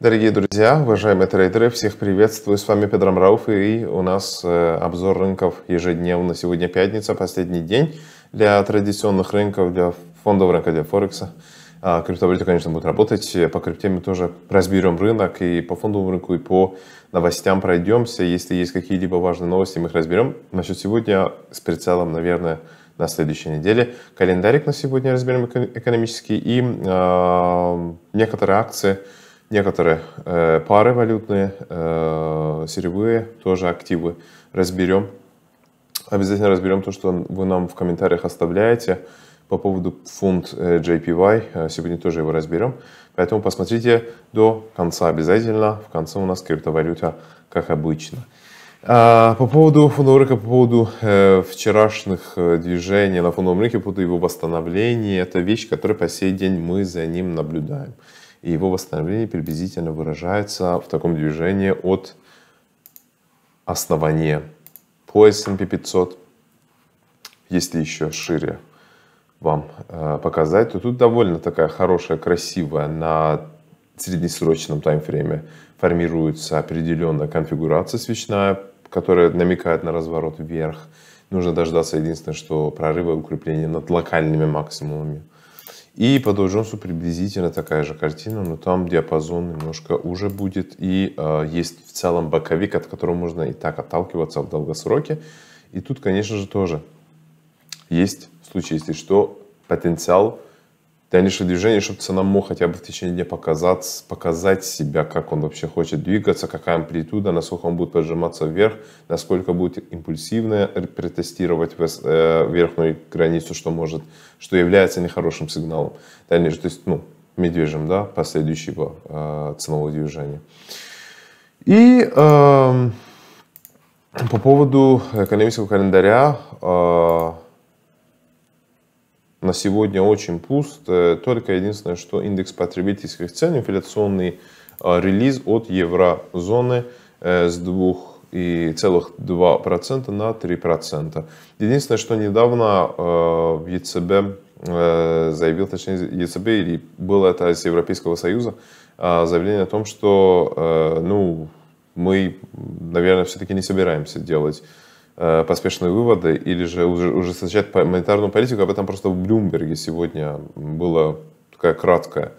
Дорогие друзья, уважаемые трейдеры, всех приветствую. С вами Петром Рауф и у нас э, обзор рынков ежедневно. Сегодня пятница, последний день для традиционных рынков, для фондового рынка, для Форекса. А, криптовалюта, конечно, будет работать. По крипте мы тоже разберем рынок и по фондовому рынку, и по новостям пройдемся. Если есть какие-либо важные новости, мы их разберем. Насчет сегодня с прицелом, наверное, на следующей неделе. Календарик на сегодня разберем экономический и э, некоторые акции, некоторые э, пары валютные, э, сырьевые тоже активы разберем. Обязательно разберем то, что вы нам в комментариях оставляете по поводу фунт э, JPY. Сегодня тоже его разберем. Поэтому посмотрите до конца обязательно. В конце у нас криптовалюта, как обычно. А, по поводу фондового рынка, по поводу вчерашних движений на фондовом рынке, по поводу его восстановления, это вещь, которую по сей день мы за ним наблюдаем. И его восстановление приблизительно выражается в таком движении от основания по S&P 500. Если еще шире вам э, показать, то тут довольно такая хорошая, красивая на среднесрочном таймфрейме формируется определенная конфигурация свечная, которая намекает на разворот вверх. Нужно дождаться единственное, что прорыва и укрепления над локальными максимумами. И по Dow Jones приблизительно такая же картина, но там диапазон немножко уже будет. И э, есть в целом боковик, от которого можно и так отталкиваться в долгосроке. И тут, конечно же, тоже есть в случае, если что, потенциал дальнейшее движение, чтобы цена мог хотя бы в течение дня показать, показать себя, как он вообще хочет двигаться, какая амплитуда, насколько он будет поджиматься вверх, насколько будет импульсивно протестировать э, верхнюю границу, что может, что является нехорошим сигналом. Дальнейшее, то есть, ну, медвежьим, да, последующего э, ценового движения. И э, по поводу экономического календаря, э, на сегодня очень пуст. Э, только единственное, что индекс потребительских цен, инфляционный э, релиз от еврозоны э, с 2,2% на 3%. Единственное, что недавно ЕЦБ заявил, точнее ЕЦБ, или было это из Европейского Союза, заявление о том, что ну, мы, наверное, все-таки не собираемся делать Э, поспешные выводы или же ужесточать монетарную политику. Об этом просто в Блюмберге сегодня была такая краткая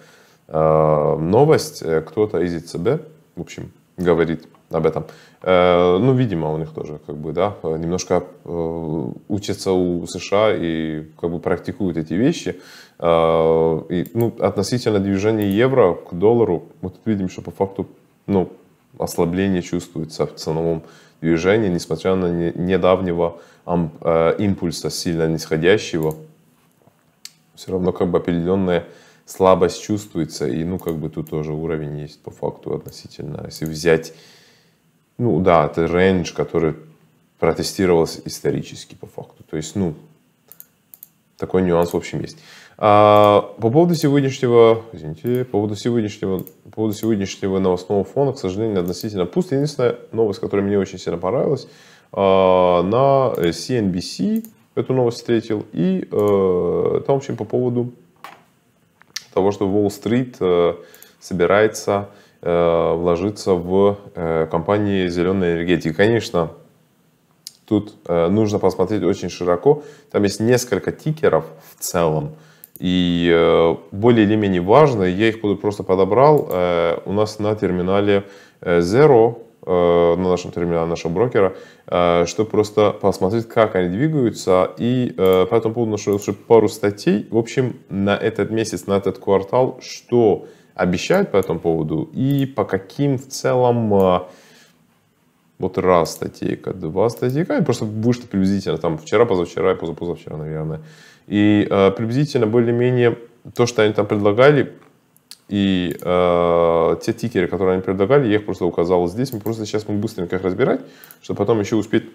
э, новость. Э, кто-то из ЦБ в общем, говорит об этом. Ну, видимо, у них тоже, как бы, да, немножко учатся у США и как бы практикуют эти вещи. И, ну, относительно движения евро к доллару, мы тут видим, что по факту, ну, ослабление чувствуется в ценовом движении, несмотря на недавнего э, импульса сильно нисходящего, все равно как бы определенная слабость чувствуется, и ну как бы тут тоже уровень есть по факту относительно, если взять, ну да, это рейндж, который протестировался исторически по факту, то есть ну такой нюанс в общем есть. А, по поводу сегодняшнего, извините, по поводу сегодняшнего, по поводу сегодняшнего новостного фона, к сожалению, относительно пуст. Единственная новость, которая мне очень сильно понравилась, а, на CNBC эту новость встретил, и а, там, в общем, по поводу того, что Уолл-стрит э, собирается э, вложиться в компании зеленой энергетики. Конечно, тут нужно посмотреть очень широко. Там есть несколько тикеров в целом, и э, более или менее важно, я их просто подобрал, э, у нас на терминале э, Zero, на нашем терминале нашего брокера, чтобы просто посмотреть, как они двигаются. И по этому поводу нашел пару статей. В общем, на этот месяц, на этот квартал, что обещают по этому поводу и по каким в целом вот раз статейка, два статейка, и просто вышло приблизительно, там вчера, позавчера и позапозавчера, наверное. И э, приблизительно более-менее то, что они там предлагали, и э, те тикеры, которые они предлагали, я их просто указал здесь. Мы просто сейчас мы быстренько их разбирать, чтобы потом еще успеть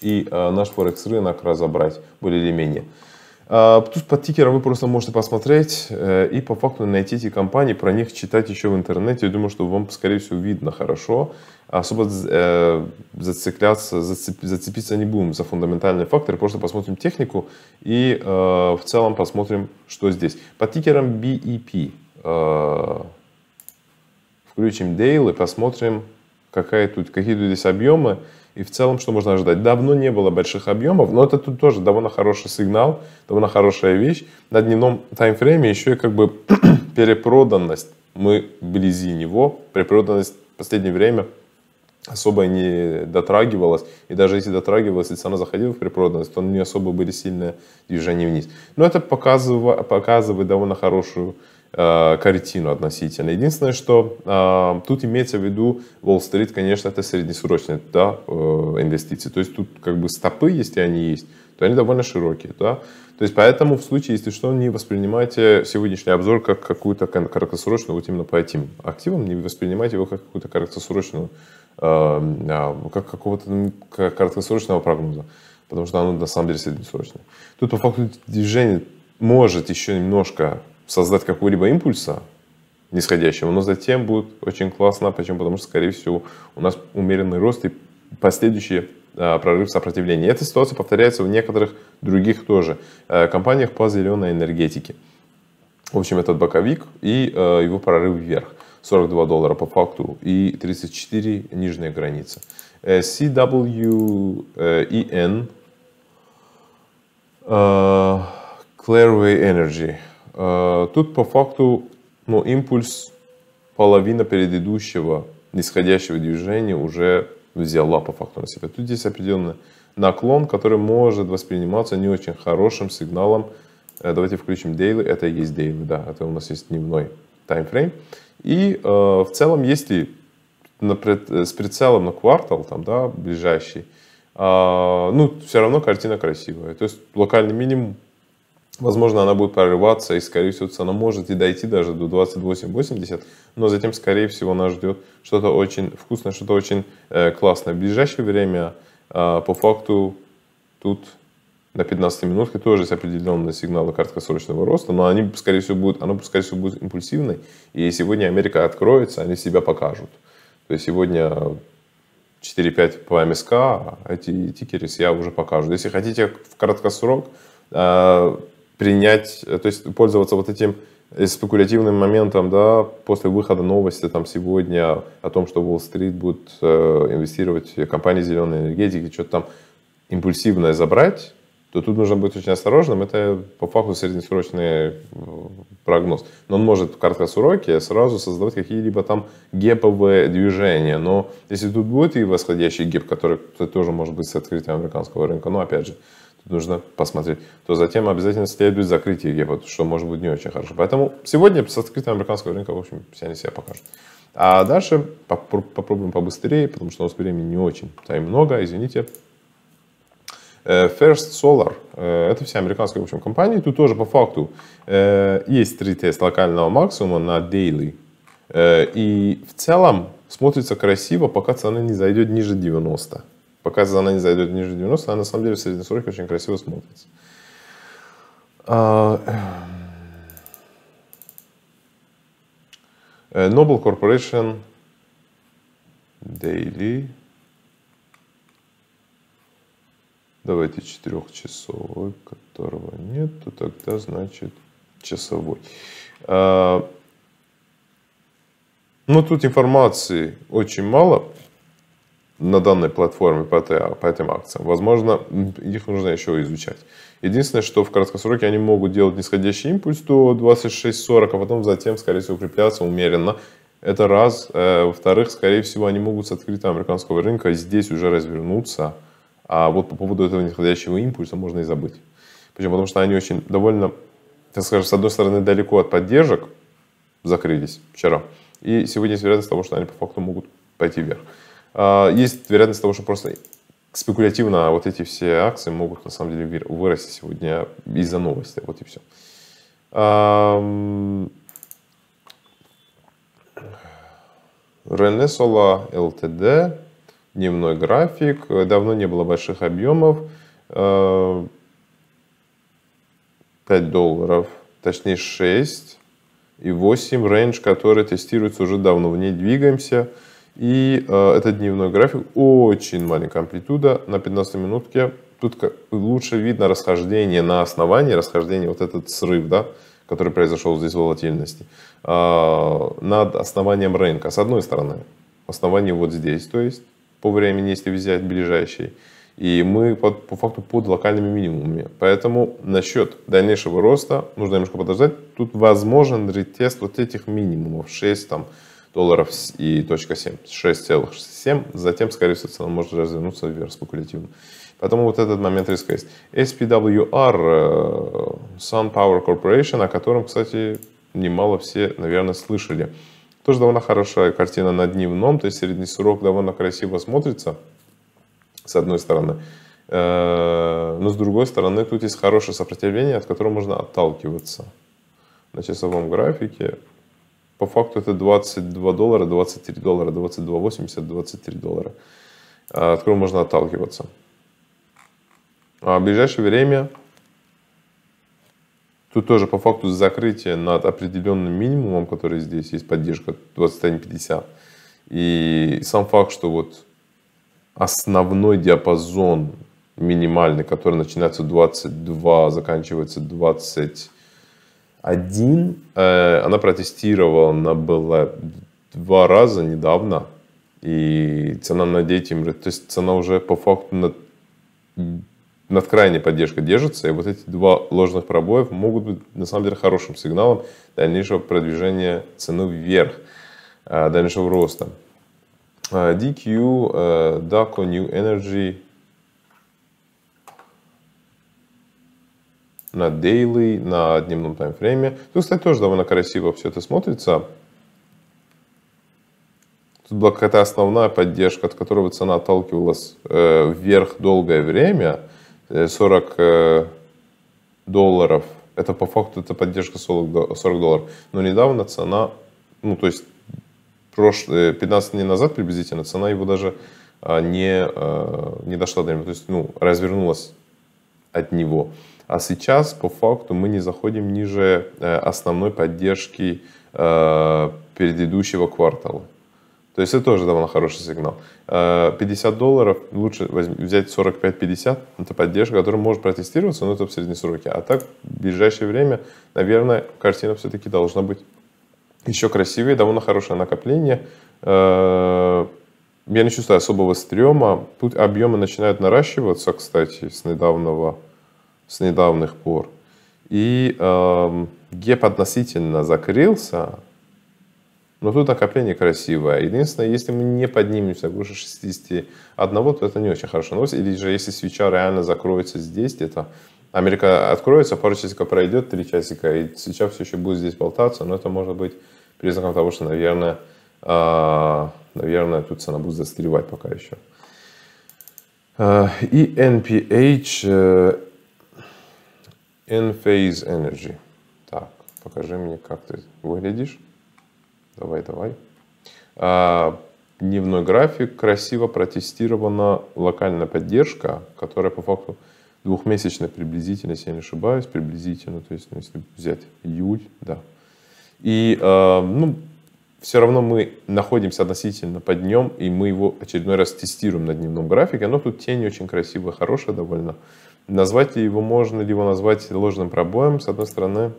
и э, наш Форекс рынок разобрать более или менее. А, тут под тикером вы просто можете посмотреть э, и по факту найти эти компании, про них читать еще в интернете. Я думаю, что вам, скорее всего, видно хорошо. Особо э, зацепляться зацепиться не будем за фундаментальные факторы, просто посмотрим технику и э, в целом посмотрим, что здесь. Под тикером BEP включим Dale посмотрим, какая тут, какие тут здесь объемы. И в целом, что можно ожидать? Давно не было больших объемов, но это тут тоже довольно хороший сигнал, довольно хорошая вещь. На дневном таймфрейме еще и как бы перепроданность. Мы близи него. Перепроданность в последнее время особо не дотрагивалась. И даже если дотрагивалась, и цена заходила в перепроданность, то не особо были сильные движения вниз. Но это показывает, показывает довольно хорошую э, картину относительно. Единственное, что э, тут имеется в виду Уолл-стрит, конечно, это среднесрочные да, э, инвестиции. То есть тут как бы стопы, если они есть, то они довольно широкие. Да? То есть поэтому в случае, если что, не воспринимайте сегодняшний обзор как какую-то краткосрочную, вот именно по этим активам, не воспринимайте его как какую-то краткосрочную, э, а, как какого-то ну, краткосрочного прогноза, потому что оно на самом деле среднесрочное. Тут по факту движение может еще немножко создать какого-либо импульса нисходящего, но затем будет очень классно. Почему? Потому что, скорее всего, у нас умеренный рост и последующие а, прорыв сопротивления. эта ситуация повторяется в некоторых других тоже э, компаниях по зеленой энергетике. В общем, этот боковик и э, его прорыв вверх. 42 доллара по факту и 34 нижняя граница. Э, CWEN Clairway Energy Тут по факту ну, импульс половина предыдущего нисходящего движения уже взяла по факту на себя. Тут здесь определенный наклон, который может восприниматься не очень хорошим сигналом. Э, давайте включим дейли, это и есть дейли, да, это у нас есть дневной таймфрейм. И э, в целом, если на, э, с прицелом на квартал, там, да, ближайший, э, ну, все равно картина красивая. То есть локальный минимум Возможно, она будет прорываться, и, скорее всего, цена может и дойти даже до 28,80, но затем, скорее всего, нас ждет что-то очень вкусное, что-то очень э, классное. В ближайшее время, э, по факту, тут на 15 минутке тоже есть определенные сигналы краткосрочного роста, но они, скорее всего, будут, оно, скорее всего, будет импульсивной, и сегодня Америка откроется, они себя покажут. То есть сегодня 4-5 по МСК, а эти тикеры я уже покажу. Если хотите в краткосрок, э, принять, э, то есть пользоваться вот этим э, спекулятивным моментом, да, после выхода новости там сегодня о том, что Wall Street будет э, инвестировать в компании зеленой энергетики, что-то там импульсивное забрать, то тут нужно быть очень осторожным. Это по факту среднесрочный э, прогноз. Но он может в краткосроке сразу создавать какие-либо там геповые движения. Но если тут будет и восходящий геп, который тоже может быть с открытием американского рынка, ну опять же, нужно посмотреть, то затем обязательно следует закрытие ЕВА, что может быть не очень хорошо. Поэтому сегодня с открытым американского рынка, в общем, все они себя покажут. А дальше попробуем побыстрее, потому что у нас времени не очень, там много, извините. Э, First Solar, э, это вся американская в общем, компания, тут тоже по факту э, есть три тест локального максимума на daily. И в целом смотрится красиво, пока цена не зайдет ниже 90 пока она не зайдет ниже 90, она на самом деле в среднесрочке очень красиво смотрится. А, э, Noble Corporation Daily. Давайте четырехчасовой, которого нету, тогда значит часовой. А, Но ну, тут информации очень мало на данной платформе по, этой по этим акциям. Возможно, их нужно еще изучать. Единственное, что в краткосроке они могут делать нисходящий импульс до 26-40, а потом затем, скорее всего, укрепляться умеренно. Это раз. Э, во-вторых, скорее всего, они могут с открытого американского рынка здесь уже развернуться. А вот по поводу этого нисходящего импульса можно и забыть. Почему? Потому что они очень довольно, так скажем, с одной стороны, далеко от поддержек закрылись вчера. И сегодня есть вероятность того, что они по факту могут пойти вверх. А, есть вероятность того, что просто спекулятивно вот эти все акции могут на самом деле вырасти сегодня из-за новости. Вот и все. Рене Сола ЛТД, дневной график, давно не было больших объемов, 5 а, долларов, точнее 6 и 8 рейндж, который тестируется уже давно, в ней двигаемся. И э, это дневной график, очень маленькая амплитуда. На 15 минутке тут лучше видно расхождение на основании, расхождение, вот этот срыв, да, который произошел здесь в волатильности, э, над основанием рынка. С одной стороны, основание вот здесь, то есть по времени, если взять ближайший. И мы под, по факту под локальными минимумами. Поэтому насчет дальнейшего роста нужно немножко подождать. Тут возможен ретест вот этих минимумов 6 там долларов и точка 7, затем, скорее всего, цена может развернуться вверх спекулятивно. Поэтому вот этот момент риска есть. SPWR, э, Sun Power Corporation, о котором, кстати, немало все, наверное, слышали. Тоже довольно хорошая картина на дневном, то есть средний срок довольно красиво смотрится, с одной стороны. Э, но с другой стороны, тут есть хорошее сопротивление, от которого можно отталкиваться. На часовом графике по факту это 22 доллара, 23 доллара, 22,80, 23 доллара, а от которого можно отталкиваться. А в ближайшее время тут тоже по факту закрытие над определенным минимумом, который здесь есть поддержка 21,50. И сам факт, что вот основной диапазон минимальный, который начинается 22, заканчивается 20, один? Э, она протестирована была два раза недавно. И цена на детям, то есть цена уже по факту над, над крайней поддержкой держится. И вот эти два ложных пробоев могут быть на самом деле хорошим сигналом дальнейшего продвижения цены вверх, э, дальнейшего роста. Э, DQ, DACO, New Energy, на дейли, на дневном таймфрейме. Тут, кстати, тоже довольно красиво все это смотрится. Тут была какая-то основная поддержка, от которого цена отталкивалась э, вверх долгое время. 40 э, э, долларов. Это по факту это поддержка 40, долларов. Но недавно цена, ну то есть прош, 15 дней назад приблизительно, цена его даже а, не, не дошла до него. То есть ну, развернулась от него. А сейчас, по факту, мы не заходим ниже э, основной поддержки э, предыдущего квартала. То есть это тоже довольно хороший сигнал. 50 э, долларов, лучше взять 45-50, это поддержка, которая может протестироваться, но это в среднесроке. А так, в ближайшее время, наверное, картина все-таки должна быть еще красивее, довольно хорошее накопление. Я не чувствую особого стрема. Тут объемы начинают наращиваться, кстати, с недавнего с недавних пор. И э, геп относительно закрылся, но тут накопление красивое. Единственное, если мы не поднимемся выше 61, то это не очень хорошая новость. Или же если свеча реально закроется здесь где-то, Америка откроется, пару часиков пройдет, три часика, и свеча все еще будет здесь болтаться, но это может быть признаком того, что, наверное, э, наверное тут цена будет застревать пока еще. Э, и NPH N-phase energy. Так, покажи мне, как ты выглядишь. Давай, давай. А, дневной график. Красиво протестирована локальная поддержка, которая по факту двухмесячная приблизительно, если я не ошибаюсь, приблизительно, то есть ну, если взять июль, да. И, а, ну, все равно мы находимся относительно под днем, и мы его очередной раз тестируем на дневном графике, но тут тень очень красивая, хорошая довольно. Назвать его, можно либо назвать ложным пробоем, с одной стороны,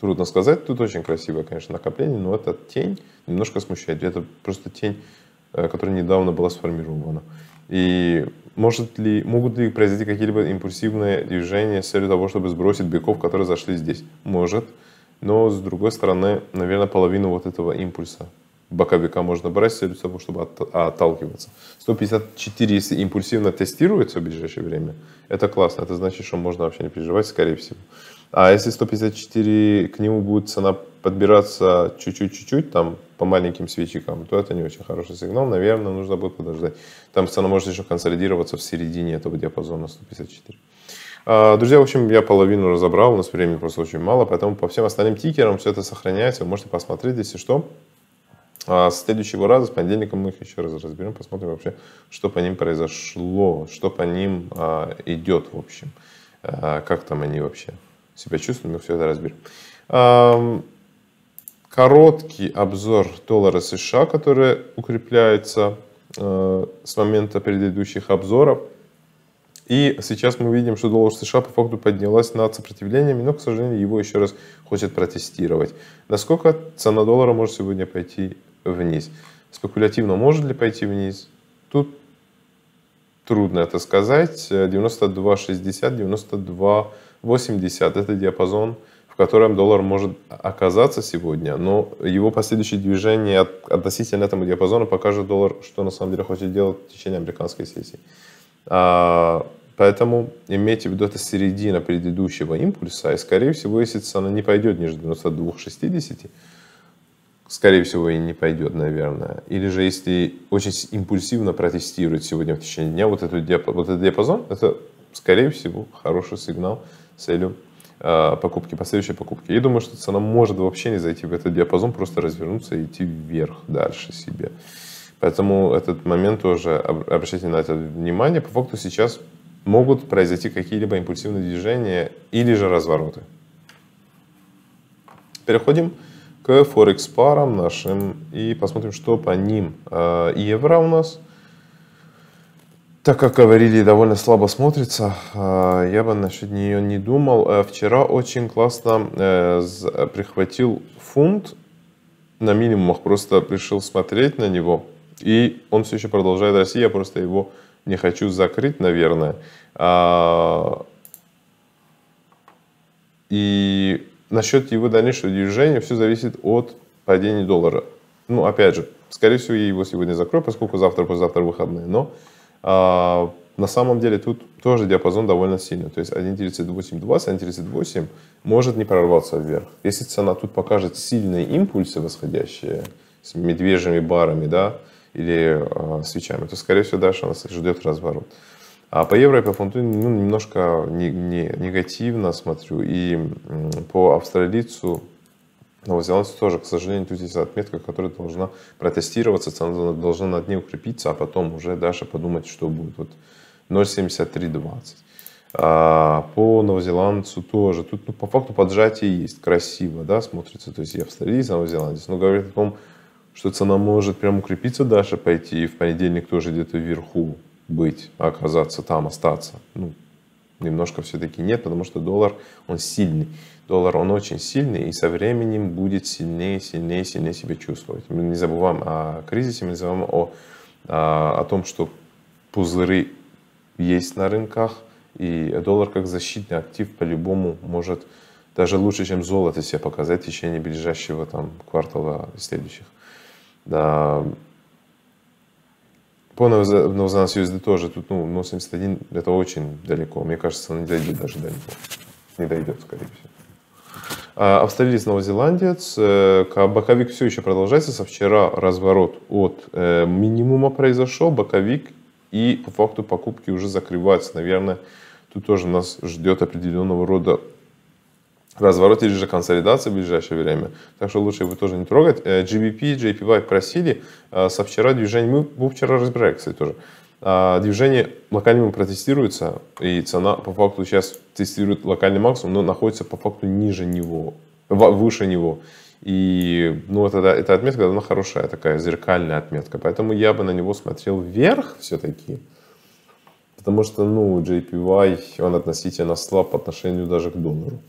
трудно сказать. Тут очень красивое, конечно, накопление, но эта тень немножко смущает. Это просто тень, э, которая недавно была сформирована. И может ли, могут ли произойти какие-либо импульсивные движения с целью того, чтобы сбросить быков, которые зашли здесь? Может но с другой стороны, наверное, половину вот этого импульса боковика можно брать для того, чтобы отталкиваться. 154, если импульсивно тестируется в ближайшее время, это классно, это значит, что можно вообще не переживать, скорее всего. А если 154 к нему будет цена подбираться чуть-чуть-чуть-чуть, там по маленьким свечикам, то это не очень хороший сигнал. Наверное, нужно будет подождать. Там цена может еще консолидироваться в середине этого диапазона 154. А, друзья, в общем, я половину разобрал, у нас времени просто очень мало, поэтому по всем остальным тикерам все это сохраняется, вы можете посмотреть, если что. А, с следующего раза, с понедельника мы их еще раз разберем, посмотрим вообще, что по ним произошло, что по ним а, идет, в общем, как там они вообще себя чувствуют, мы все это разберем. короткий обзор доллара США, который укрепляется с момента предыдущих обзоров – и сейчас мы видим, что доллар США по факту поднялась над сопротивлениями, но, к сожалению, его еще раз хочет протестировать. Насколько цена доллара может сегодня пойти вниз? Спекулятивно может ли пойти вниз? Тут трудно это сказать. 92,60, 92,80 это диапазон, в котором доллар может оказаться сегодня, но его последующие движения относительно этому диапазону покажут доллар, что на самом деле хочет делать в течение американской сессии. А, поэтому имейте в виду, это середина предыдущего импульса, и, скорее всего, если цена не пойдет ниже 92,60, скорее всего, и не пойдет, наверное. Или же, если очень импульсивно протестирует сегодня в течение дня вот, эту диап... вот этот диапазон, это, скорее всего, хороший сигнал с целью а, покупки, последующей покупки. Я думаю, что цена может вообще не зайти в этот диапазон, просто развернуться и идти вверх дальше себе. Поэтому этот момент тоже обращайте на это внимание. По факту сейчас могут произойти какие-либо импульсивные движения или же развороты. Переходим к форекс парам нашим и посмотрим, что по ним. А, евро у нас, так как говорили, довольно слабо смотрится. А, я бы насчет нее не думал. Э, вчера очень классно э, прихватил фунт на минимумах, просто решил смотреть на него и он все еще продолжает расти, я просто его не хочу закрыть, наверное. А, и насчет его дальнейшего движения все зависит от падения доллара. Ну, опять же, скорее всего, я его сегодня закрою, поскольку завтра, послезавтра выходные. Но а, на самом деле тут тоже диапазон довольно сильный. То есть 1.38.20, 1.38 может не прорваться вверх. Если цена тут покажет сильные импульсы восходящие с медвежьими барами, да, или э, свечами, то, скорее всего, дальше нас ждет разворот. А по евро и по фунту ну, немножко не, не, негативно смотрю. И м, по австралийцу, новозеландцу тоже, к сожалению, тут есть отметка, которая должна протестироваться, цена должна над ней укрепиться, а потом уже дальше подумать, что будет. Вот 0,7320. А по новозеландцу тоже. Тут ну, по факту поджатие есть, красиво да, смотрится. То есть и австралиец, и новозеландец. Но говорит о том, что цена может прям укрепиться дальше пойти и в понедельник тоже где-то вверху быть, а оказаться там, остаться. Ну, немножко все-таки нет, потому что доллар, он сильный. Доллар, он очень сильный и со временем будет сильнее, сильнее, сильнее себя чувствовать. Мы не забываем о кризисе, мы не забываем о, о, а, о том, что пузыры есть на рынках, и доллар как защитный актив по-любому может даже лучше, чем золото себя показать в течение ближайшего там, квартала и следующих. Да. понял. Но за нас USD тоже тут, ну, 0.71 это очень далеко. Мне кажется, он не дойдет даже далеко. Не дойдет, скорее всего. А, австралиец, новозеландец. Э, боковик все еще продолжается. Со вчера разворот от э, минимума произошел. Боковик и по факту покупки уже закрываются. Наверное, тут тоже нас ждет определенного рода разворот или же консолидация в ближайшее время. Так что лучше его тоже не трогать. Э, GBP, JPY просили. Э, со вчера движение, мы, мы вчера разбирали, кстати, тоже. Э, движение локально протестируется, и цена по факту сейчас тестирует локальный максимум, но находится по факту ниже него, выше него. И ну, это, эта отметка, она хорошая такая, зеркальная отметка. Поэтому я бы на него смотрел вверх все-таки. Потому что, ну, JPY, он относительно слаб по отношению даже к доллару.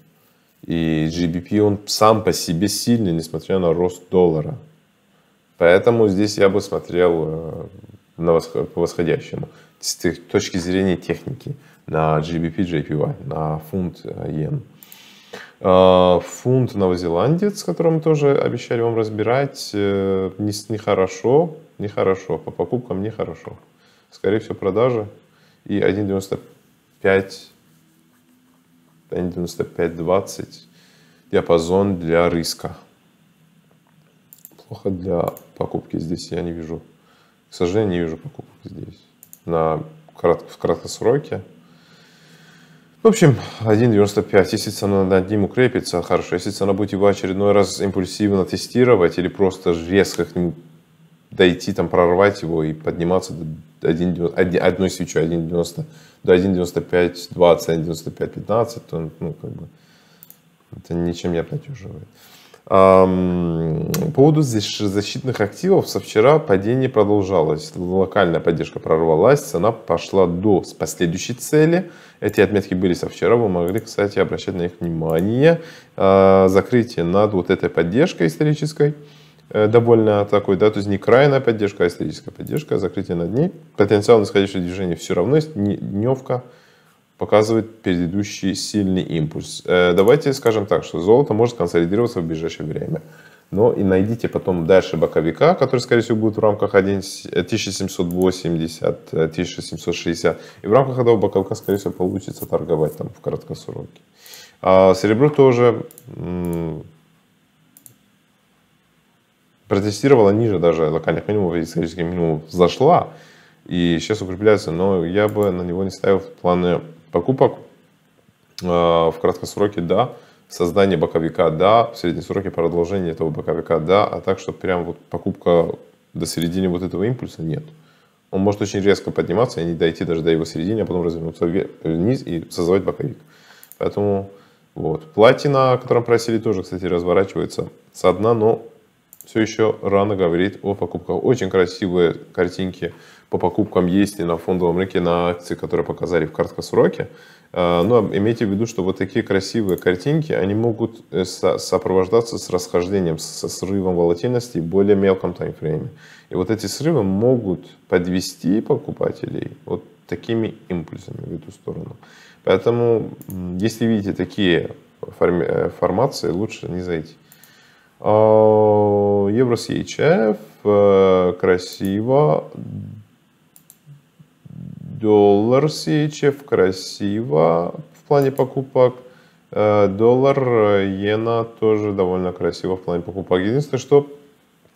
И GBP, он сам по себе сильный, несмотря на рост доллара. Поэтому здесь я бы смотрел э, на восход, по восходящему. С точки зрения техники на GBP, JPY, на фунт э, иен. А, фунт новозеландец, который мы тоже обещали вам разбирать, э, нехорошо, нехорошо, по покупкам нехорошо. Скорее всего, продажи и 1,95 95-20 диапазон для риска. Плохо для покупки здесь я не вижу. К сожалению, не вижу покупок здесь. На крат... В краткосроке. В общем, 1.95. Если цена над ним укрепится, хорошо. Если цена будет его очередной раз импульсивно тестировать или просто резко к нему дойти, там, прорвать его и подниматься до 1, 1, одной свечи 1,90 до 1,95, 20, 1,95, 15, то, ну, как бы, это ничем не обнадеживает. По поводу защитных активов, со вчера падение продолжалось. Локальная поддержка прорвалась, цена пошла до последующей цели. Эти отметки были со вчера, вы могли, кстати, обращать на них внимание. А, закрытие над вот этой поддержкой исторической – Э, довольно такой, да, то есть не крайная поддержка, а историческая поддержка, закрытие на ней. Потенциал нисходящего движения все равно есть, дневка показывает предыдущий сильный импульс. Э, давайте скажем так, что золото может консолидироваться в ближайшее время. Но и найдите потом дальше боковика, который, скорее всего, будет в рамках 1780-1760. Э, и в рамках этого боковика, скорее всего, получится торговать там в короткосроке. А серебро тоже протестировала ниже даже локальных минимумов, исторических минимумов зашла и сейчас укрепляется, но я бы на него не ставил планы покупок. А, в краткосроке да, создание боковика да, в среднем продолжение этого боковика да, а так, что прям вот покупка до середины вот этого импульса нет. Он может очень резко подниматься и не дойти даже до его середины, а потом развернуться вниз и создавать боковик. Поэтому вот. Платина, о котором просили, тоже, кстати, разворачивается со дна, но все еще рано говорить о покупках. Очень красивые картинки по покупкам есть и на фондовом рынке, на акции, которые показали в краткосроке. А, но имейте в виду, что вот такие красивые картинки, они могут э, сопровождаться с расхождением, со срывом волатильности в более мелком таймфрейме. И вот эти срывы могут подвести покупателей вот такими импульсами в эту сторону. Поэтому, если видите такие э, формации, лучше не зайти. А, евро с ЕЧФ, э, красиво. Доллар с ЕЧФ, красиво в плане покупок. Э, доллар, иена тоже довольно красиво в плане покупок. Единственное, что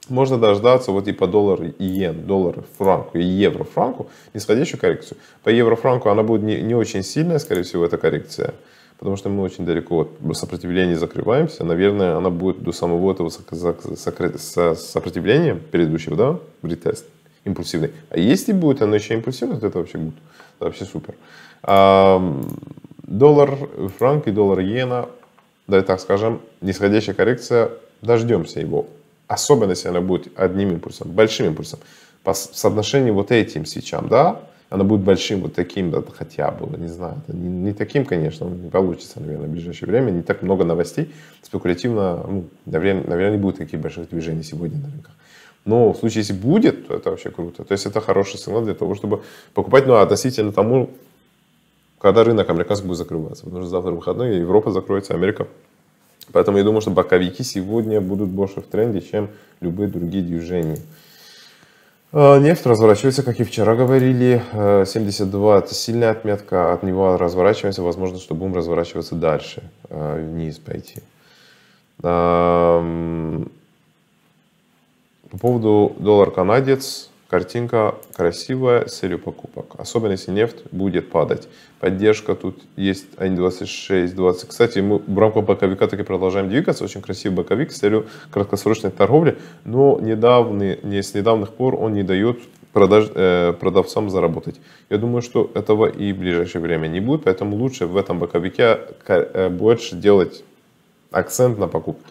можно дождаться вот типа доллар и иен, доллар франку и евро франку нисходящую коррекцию. По евро франку она будет не, не очень сильная, скорее всего, эта коррекция потому что мы очень далеко от сопротивления закрываемся. Наверное, она будет до самого этого сопротивления предыдущего, да, ретест импульсивный. А если будет она еще импульсивная, то это вообще будет, это вообще супер. А, доллар, франк и доллар иена, да так скажем, нисходящая коррекция, дождемся его. Особенно, если она будет одним импульсом, большим импульсом. По соотношению вот этим свечам, да, она будет большим вот таким да, хотя бы, не знаю, не, не таким, конечно, не получится, наверное, в ближайшее время, не так много новостей, спекулятивно, ну, наверное, наверное, не будет таких больших движений сегодня на рынках. Но в случае, если будет, то это вообще круто. То есть это хороший сигнал для того, чтобы покупать, ну, а относительно тому, когда рынок американский будет закрываться. Потому что завтра выходной, Европа закроется, Америка. Поэтому я думаю, что боковики сегодня будут больше в тренде, чем любые другие движения. Э, нефть разворачивается, как и вчера говорили, 72 э, это сильная отметка, от него разворачиваемся, возможно, что будем разворачиваться дальше, э, вниз пойти. Эм, по поводу доллар-канадец, Картинка красивая с целью покупок. Особенно если нефть будет падать. Поддержка тут есть 1.26, 20. Кстати, мы в рамках боковика таки продолжаем двигаться. Очень красивый боковик с целью краткосрочной торговли. Но недавний, не с недавних пор он не дает продаж, э, продавцам заработать. Я думаю, что этого и в ближайшее время не будет. Поэтому лучше в этом боковике э, больше делать акцент на покупку.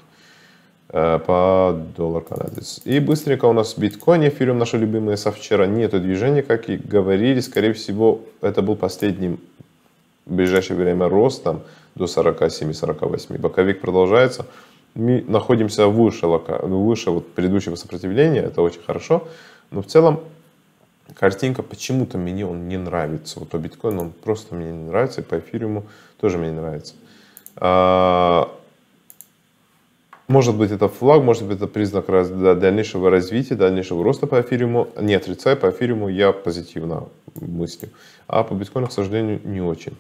Э, по доллару канадец. И быстренько у нас биткоин, эфириум, наши любимые, со вчера нету движения, как и говорили. Скорее всего, это был последним в ближайшее время ростом до 47-48. Боковик продолжается. Мы находимся выше, лока... выше вот предыдущего сопротивления, это очень хорошо. Но в целом картинка почему-то мне он не нравится. Вот по биткоину он просто мне не нравится, и по эфириуму тоже мне не нравится. А, может быть, это флаг, может быть, это признак раз, да, дальнейшего развития, дальнейшего роста по эфириуму. Не отрицая, по эфириуму я позитивно мыслю. А по биткоину, к сожалению, не очень.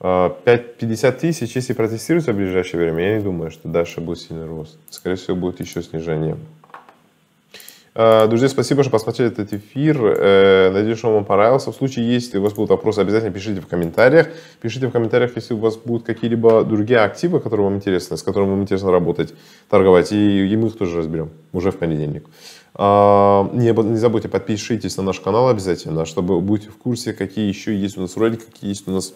5, а, 50 тысяч, если протестируется в ближайшее время, я не думаю, что дальше будет сильный рост. Скорее всего, будет еще снижение. Э, друзья, спасибо, что посмотрели этот эфир. Э, надеюсь, что вам понравился. В случае, если у вас будут вопросы, обязательно пишите в комментариях. Пишите в комментариях, если у вас будут какие-либо другие активы, которые вам интересны, с которыми вам интересно работать, торговать. И, мы их тоже разберем уже в понедельник. А, не, не забудьте, подпишитесь на наш канал обязательно, чтобы быть в курсе, какие еще есть у нас ролики, какие есть у нас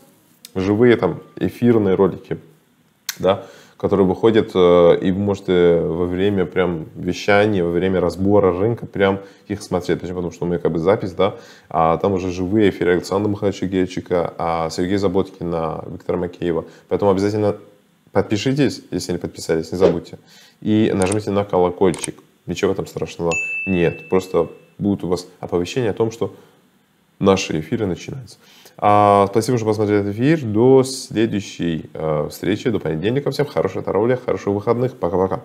живые там эфирные ролики да, который выходит э, и можете во время прям вещания, во время разбора рынка прям их смотреть. Почему? Потому что у меня как бы запись, да, а там уже живые эфиры Александра Михайловича Гельчика, а Сергея Заботкина, Виктора Макеева. Поэтому обязательно подпишитесь, если не подписались, не забудьте. И нажмите на колокольчик. Ничего там страшного нет. Просто будут у вас оповещения о том, что наши эфиры начинаются. А, спасибо, что посмотрели этот эфир. До следующей э, встречи, до понедельника. Всем хорошей торговли, хороших выходных. Пока-пока.